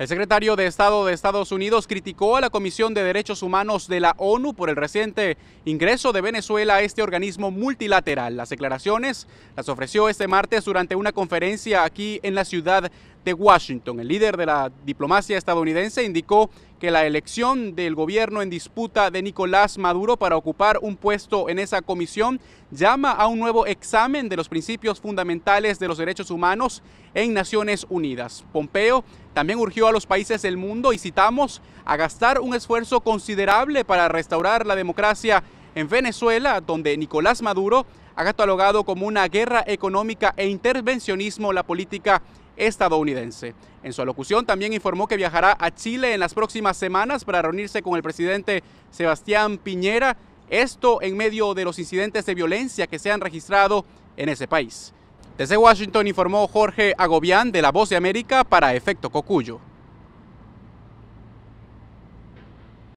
El secretario de Estado de Estados Unidos criticó a la Comisión de Derechos Humanos de la ONU por el reciente ingreso de Venezuela a este organismo multilateral. Las declaraciones las ofreció este martes durante una conferencia aquí en la ciudad de Washington. El líder de la diplomacia estadounidense indicó que la elección del gobierno en disputa de Nicolás Maduro para ocupar un puesto en esa comisión llama a un nuevo examen de los principios fundamentales de los derechos humanos en Naciones Unidas. Pompeo también urgió a los países del mundo y citamos a gastar un esfuerzo considerable para restaurar la democracia en Venezuela, donde Nicolás Maduro ha catalogado como una guerra económica e intervencionismo la política estadounidense. En su alocución también informó que viajará a Chile en las próximas semanas para reunirse con el presidente Sebastián Piñera, esto en medio de los incidentes de violencia que se han registrado en ese país. Desde Washington informó Jorge Agobián de La Voz de América para Efecto Cocuyo.